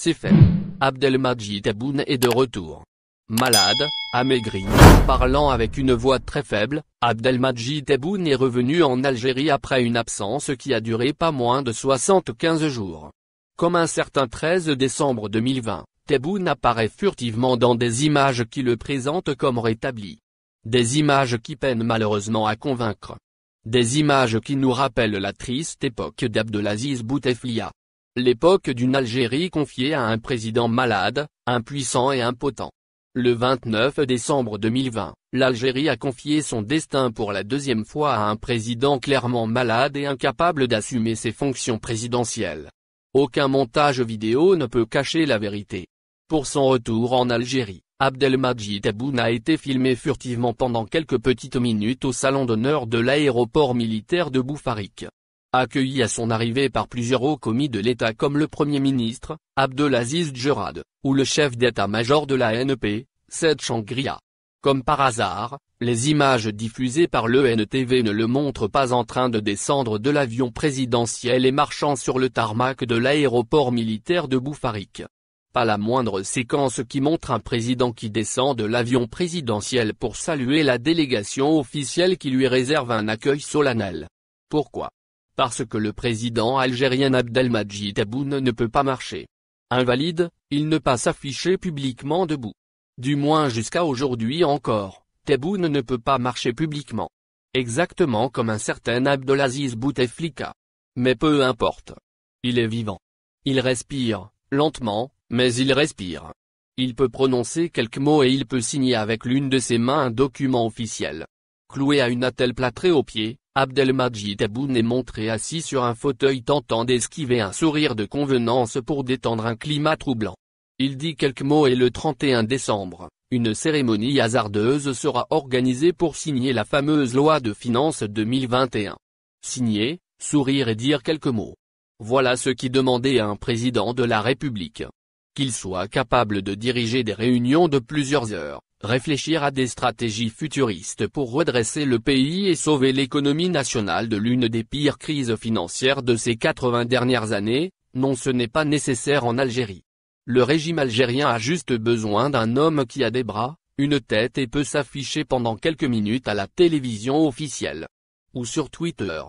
C'est fait. Abdelmajid Tebboune est de retour. Malade, amaigri, parlant avec une voix très faible, Abdelmajid Tebboune est revenu en Algérie après une absence qui a duré pas moins de 75 jours. Comme un certain 13 décembre 2020, Tebboune apparaît furtivement dans des images qui le présentent comme rétabli. Des images qui peinent malheureusement à convaincre. Des images qui nous rappellent la triste époque d'Abdelaziz Bouteflika. L'époque d'une Algérie confiée à un président malade, impuissant et impotent. Le 29 décembre 2020, l'Algérie a confié son destin pour la deuxième fois à un président clairement malade et incapable d'assumer ses fonctions présidentielles. Aucun montage vidéo ne peut cacher la vérité. Pour son retour en Algérie, Abdelmajid Aboun a été filmé furtivement pendant quelques petites minutes au salon d'honneur de l'aéroport militaire de Boufarik accueilli à son arrivée par plusieurs hauts commis de l'État comme le Premier ministre, Abdelaziz Jurad, ou le chef d'état-major de la NP, Seth Shangria. Comme par hasard, les images diffusées par l'ENTV ne le montrent pas en train de descendre de l'avion présidentiel et marchant sur le tarmac de l'aéroport militaire de Boufarik. Pas la moindre séquence qui montre un président qui descend de l'avion présidentiel pour saluer la délégation officielle qui lui réserve un accueil solennel. Pourquoi parce que le président algérien Abdelmajid Tebboune ne peut pas marcher. Invalide, il ne pas s'afficher publiquement debout. Du moins jusqu'à aujourd'hui encore, Tebboune ne peut pas marcher publiquement. Exactement comme un certain Abdelaziz Bouteflika. Mais peu importe. Il est vivant. Il respire, lentement, mais il respire. Il peut prononcer quelques mots et il peut signer avec l'une de ses mains un document officiel. Cloué à une attelle plâtrée au pied, Abdelmajid Aboune est montré assis sur un fauteuil tentant d'esquiver un sourire de convenance pour détendre un climat troublant. Il dit quelques mots et le 31 décembre, une cérémonie hasardeuse sera organisée pour signer la fameuse loi de finances 2021. Signer, sourire et dire quelques mots. Voilà ce qui demandait à un président de la République. Qu'il soit capable de diriger des réunions de plusieurs heures, réfléchir à des stratégies futuristes pour redresser le pays et sauver l'économie nationale de l'une des pires crises financières de ces 80 dernières années, non ce n'est pas nécessaire en Algérie. Le régime algérien a juste besoin d'un homme qui a des bras, une tête et peut s'afficher pendant quelques minutes à la télévision officielle. Ou sur Twitter.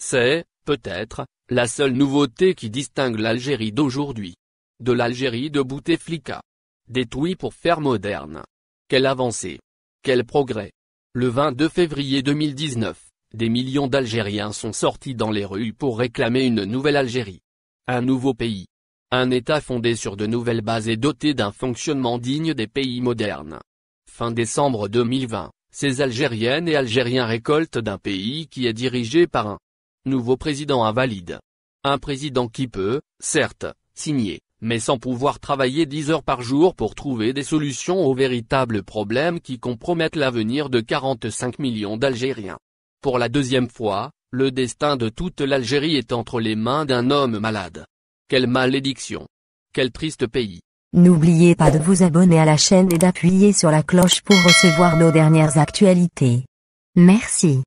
C'est, peut-être, la seule nouveauté qui distingue l'Algérie d'aujourd'hui. De l'Algérie de Bouteflika. Détruit pour faire moderne. Quelle avancée Quel progrès Le 22 février 2019, des millions d'Algériens sont sortis dans les rues pour réclamer une nouvelle Algérie. Un nouveau pays. Un État fondé sur de nouvelles bases et doté d'un fonctionnement digne des pays modernes. Fin décembre 2020, ces Algériennes et Algériens récoltent d'un pays qui est dirigé par un nouveau président invalide. Un président qui peut, certes, signer, mais sans pouvoir travailler 10 heures par jour pour trouver des solutions aux véritables problèmes qui compromettent l'avenir de 45 millions d'Algériens. Pour la deuxième fois, le destin de toute l'Algérie est entre les mains d'un homme malade. Quelle malédiction. Quel triste pays. N'oubliez pas de vous abonner à la chaîne et d'appuyer sur la cloche pour recevoir nos dernières actualités. Merci.